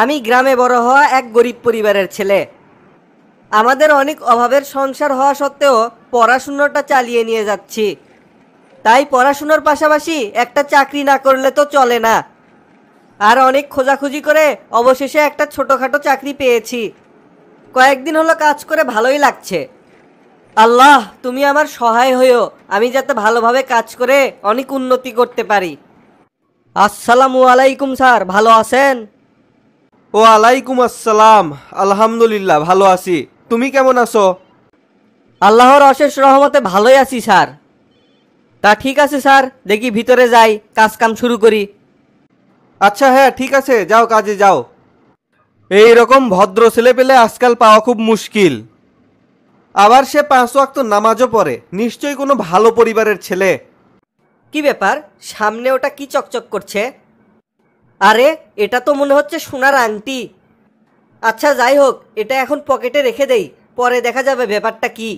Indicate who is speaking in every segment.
Speaker 1: আমি গ্রামে বড় হওয়া এক গরিব পরিবারের ছেলে আমাদের অনেক অভাবের সংসার হওয়া সত্ত্বেও পড়াশুনোটা চালিয়ে নিয়ে যাচ্ছি তাই পড়াশুনোর পাশাপাশি একটা চাকরি না করলে তো চলে না আর অনেক খোঁজাখুঁজি করে অবশেষে একটা ছোটোখাটো চাকরি পেয়েছি কয়েকদিন হলো কাজ করে ভালোই লাগছে আল্লাহ তুমি আমার সহায় হয়েও আমি যাতে ভালোভাবে কাজ করে অনেক উন্নতি করতে পারি
Speaker 2: আসসালামু আলাইকুম স্যার ভালো আছেন ও আলাইকুম আসসালাম আলহামদুলিল্লাহ ভালো আছি তুমি কেমন আছো আল্লাহর অশেষ রহমতে ভালোই আছি স্যার তা ঠিক আছে স্যার দেখি ভিতরে যাই কাজ কাম শুরু করি আচ্ছা হ্যাঁ ঠিক আছে যাও কাজে যাও এই রকম ভদ্র ছেলে পেলে আজকাল পাওয়া খুব মুশকিল আবার সে পাঁচ ওয়াক্ত নামাজও পড়ে নিশ্চয়ই কোনো ভালো পরিবারের ছেলে
Speaker 1: কি ব্যাপার সামনে ওটা কি চকচক করছে আরে এটা তো মনে হচ্ছে সোনার আংটি আচ্ছা যাই হোক এটা এখন পকেটে রেখে দেই পরে দেখা যাবে ব্যাপারটা কি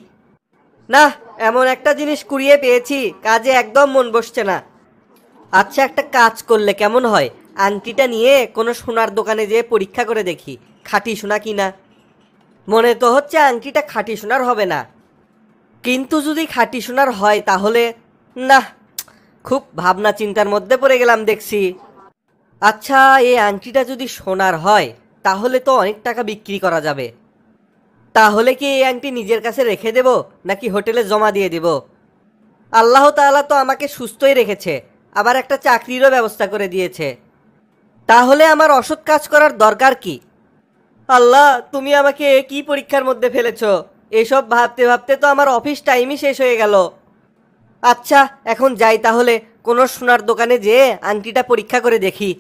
Speaker 1: না এমন একটা জিনিস কুড়িয়ে পেয়েছি কাজে একদম মন বসছে না আচ্ছা একটা কাজ করলে কেমন হয় আংটিটা নিয়ে কোনো সোনার দোকানে যেয়ে পরীক্ষা করে দেখি খাঁটি সোনা কি না মনে তো হচ্ছে আংটিটা খাঁটি সোনার হবে না কিন্তু যদি খাঁটি সোনার হয় তাহলে না খুব ভাবনা চিন্তার মধ্যে পড়ে গেলাম দেখছি আচ্ছা এই আংটিটা যদি সোনার হয় তাহলে তো অনেক টাকা বিক্রি করা যাবে তাহলে কি এই আংটি নিজের কাছে রেখে দেব নাকি হোটেলে জমা দিয়ে দেব আল্লাহ তাআলা তো আমাকে সুস্থই রেখেছে আবার একটা চাকরিরও ব্যবস্থা করে দিয়েছে তাহলে আমার অসৎ কাজ করার দরকার কি আল্লাহ তুমি আমাকে কি পরীক্ষার মধ্যে ফেলেছ এসব ভাবতে ভাবতে তো আমার অফিস টাইমই শেষ হয়ে গেল আচ্ছা এখন যাই তাহলে কোনো সোনার দোকানে যেয়ে আংটিটা পরীক্ষা করে দেখি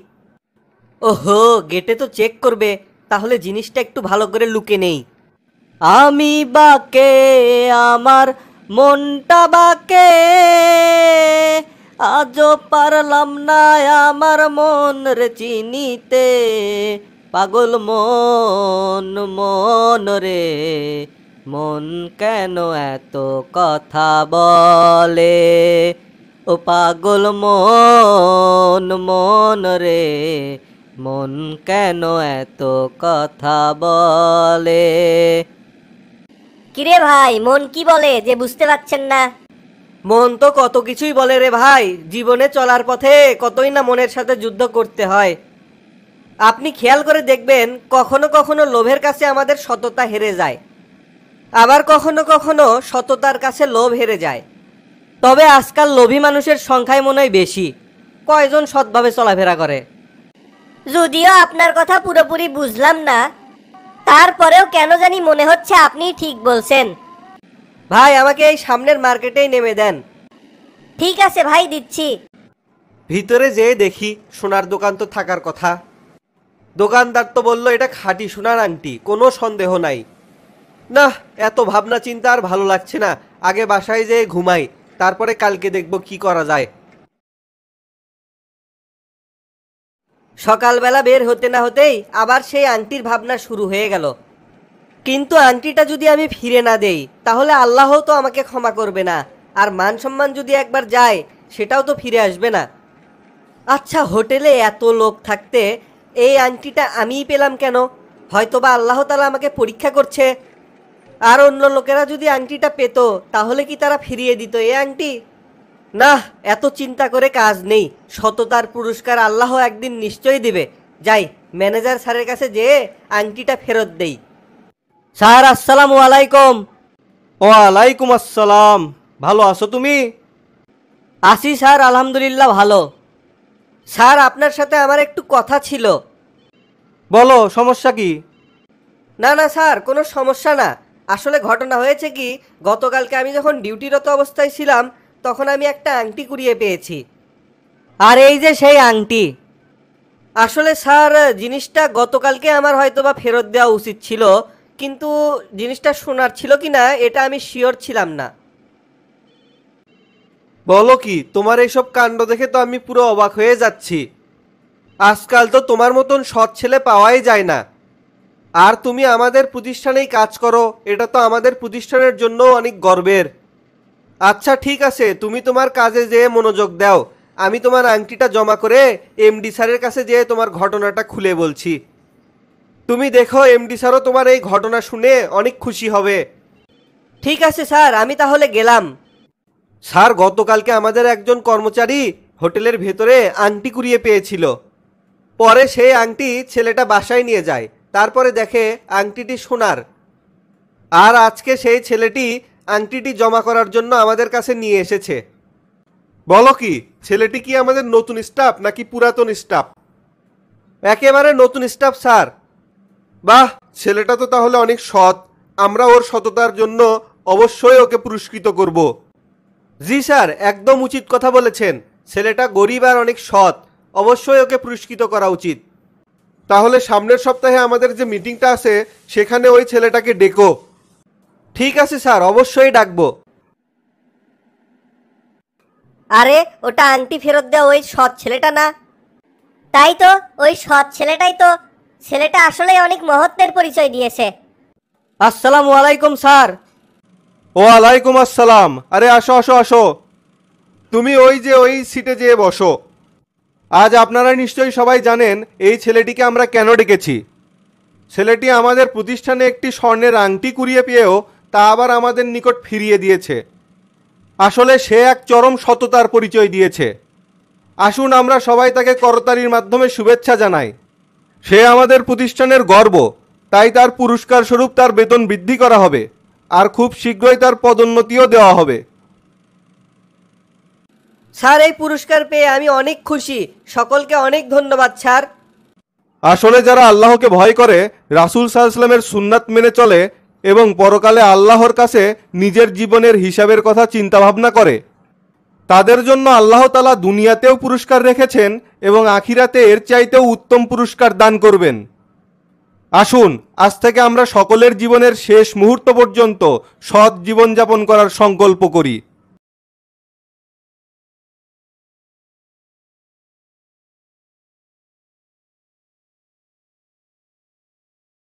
Speaker 1: ওহো গেটে তো চেক করবে তাহলে জিনিসটা একটু ভালো করে লুকে নেই আমি বাকে আমার মনটা বাকে আজও পারলাম না আমার মন রে চিনিতে পাগল মন মন রে মন কেন এত কথা বলে ও পাগল মন মন রে মন কেন এত কথা বলে কিরে ভাই মন কি বলে যে বুঝতে পারছেন না মন তো কত কিছুই বলে রে ভাই জীবনে চলার পথে কতই না মনের সাথে যুদ্ধ করতে হয় আপনি খেয়াল করে দেখবেন কখনো কখনো লোভের কাছে আমাদের সততা হেরে যায় আবার কখনো কখনো সততার কাছে লোভ হেরে যায় তবে আজকাল লোভী মানুষের সংখ্যায় মনে হয় বেশি কয়জন সৎভাবে চলাফেরা করে যদিও আপনার কথা পুরোপুরি বুঝলাম না তারপরেও কেন জানি মনে হচ্ছে আপনি ঠিক বলছেন ভাই আমাকে এই সামনের মার্কেটেই নেমে দেন ঠিক আছে ভাই
Speaker 2: দিচ্ছি ভিতরে যেয়ে দেখি সোনার দোকান তো থাকার কথা দোকানদার তো বলল এটা খাঁটি সোনার আংটি কোনো সন্দেহ নাই না এত ভাবনা চিন্তা আর ভালো লাগছে না আগে বাসায় যেয়ে ঘুমাই তারপরে কালকে দেখব কি করা যায় সকালবেলা বের হতে না
Speaker 1: হতেই আবার সেই আংটির ভাবনা শুরু হয়ে গেল কিন্তু আংটিটা যদি আমি ফিরে না দেই তাহলে আল্লাহ তো আমাকে ক্ষমা করবে না আর মান সম্মান যদি একবার যায় সেটাও তো ফিরে আসবে না আচ্ছা হোটেলে এত লোক থাকতে এই আংটিটা আমিই পেলাম কেন হয়তোবা আল্লাহ তালা আমাকে পরীক্ষা করছে আর অন্য লোকেরা যদি আংটিটা পেত তাহলে কি তারা ফিরিয়ে দিত এই আংটি না এত চিন্তা করে কাজ নেই সততার পুরস্কার আল্লাহ একদিন নিশ্চয়ই দিবে যাই ম্যানেজার স্যারের কাছে যেয়ে আংটিটা ফেরত দেই স্যার আসসালামু আলাইকুম ওয়ালাইকুম আসসালাম ভালো আছো তুমি আসি স্যার আলহামদুলিল্লাহ ভালো স্যার আপনার সাথে আমার একটু কথা ছিল বলো সমস্যা কি না না স্যার কোনো সমস্যা না আসলে ঘটনা হয়েছে কি গতকালকে আমি যখন ডিউটিরত অবস্থায় ছিলাম তখন আমি একটা আংটি কুড়িয়ে পেয়েছি আর এই যে সেই আংটি আসলে স্যার জিনিসটা গতকালকে আমার হয়তো বা ফেরত দেওয়া উচিত ছিল কিন্তু জিনিসটা শোনার ছিল কি না এটা আমি শিওর ছিলাম না
Speaker 2: বলো কি তোমার এইসব কাণ্ড দেখে তো আমি পুরো অবাক হয়ে যাচ্ছি আজকাল তো তোমার মতন সৎ ছেলে পাওয়াই যায় না আর তুমি আমাদের প্রতিষ্ঠানেই কাজ করো এটা তো আমাদের প্রতিষ্ঠানের জন্য অনেক গর্বের আচ্ছা ঠিক আছে তুমি তোমার কাজে যেয়ে মনোযোগ দাও আমি তোমার আংটিটা জমা করে এমডি স্যারের কাছে যেয়ে তোমার ঘটনাটা খুলে বলছি তুমি দেখো এমডি স্যারও তোমার এই ঘটনা শুনে অনেক খুশি হবে ঠিক আছে স্যার আমি তাহলে গেলাম স্যার গতকালকে আমাদের একজন কর্মচারী হোটেলের ভেতরে আংটি কুড়িয়ে পেয়েছিল পরে সেই আংটি ছেলেটা বাসায় নিয়ে যায় তারপরে দেখে আংটিটি সোনার আর আজকে সেই ছেলেটি আংটিটি জমা করার জন্য আমাদের কাছে নিয়ে এসেছে বলো কি ছেলেটি কি আমাদের নতুন স্টাফ নাকি পুরাতন স্টাফ একেবারে নতুন স্টাফ স্যার বাহ ছেলেটা তো তাহলে অনেক সৎ আমরা ওর সততার জন্য অবশ্যই ওকে পুরস্কৃত করব জি স্যার একদম উচিত কথা বলেছেন ছেলেটা গরিব আর অনেক সৎ অবশ্যই ওকে পুরস্কৃত করা উচিত তাহলে সামনের সপ্তাহে আমাদের যে মিটিংটা আছে সেখানে ওই ছেলেটাকে ডেকো ঠিক আছে স্যার অবশ্যই ডাকবো আরে
Speaker 1: ওটা আংটি ফেরত দেওয়া ওই সৎ ছেলেটা না তাই তো ওই সৎ ছেলেটাই তো ছেলেটা আসলে অনেক মহত্বের পরিচয় দিয়েছে আসসালামু আলাইকুম স্যার
Speaker 2: ও আলাইকুম আসসালাম আরে আসো আসো আসো তুমি ওই যে ওই সিটে যেয়ে বসো আজ আপনারা নিশ্চয়ই সবাই জানেন এই ছেলেটিকে আমরা কেন ডেকেছি ছেলেটি আমাদের প্রতিষ্ঠানে একটি স্বর্ণের আংটি কুড়িয়ে পেয়েও তা আবার আমাদের নিকট ফিরিয়ে দিয়েছে আসলে সে এক চরম সততার পরিচয় দিয়েছে আসুন আমরা সবাই তাকে করতারির মাধ্যমে শুভেচ্ছা জানাই সে আমাদের প্রতিষ্ঠানের গর্ব তাই তার পুরস্কার স্বরূপ তার বেতন বৃদ্ধি করা হবে আর খুব শীঘ্রই তার পদোন্নতিও দেওয়া হবে
Speaker 1: স্যার এই পুরস্কার পেয়ে আমি অনেক খুশি সকলকে অনেক ধন্যবাদ স্যার
Speaker 2: আসলে যারা আল্লাহকে ভয় করে রাসুল ইসলামের সুন্নাত মেনে চলে এবং পরকালে আল্লাহর কাছে নিজের জীবনের হিসাবের কথা চিন্তাভাবনা করে তাদের জন্য আল্লাহ তালা দুনিয়াতেও পুরস্কার রেখেছেন এবং আখিরাতে এর চাইতেও উত্তম পুরস্কার দান করবেন আসুন আজ থেকে আমরা সকলের জীবনের শেষ মুহূর্ত পর্যন্ত সৎ জীবনযাপন করার সংকল্প করি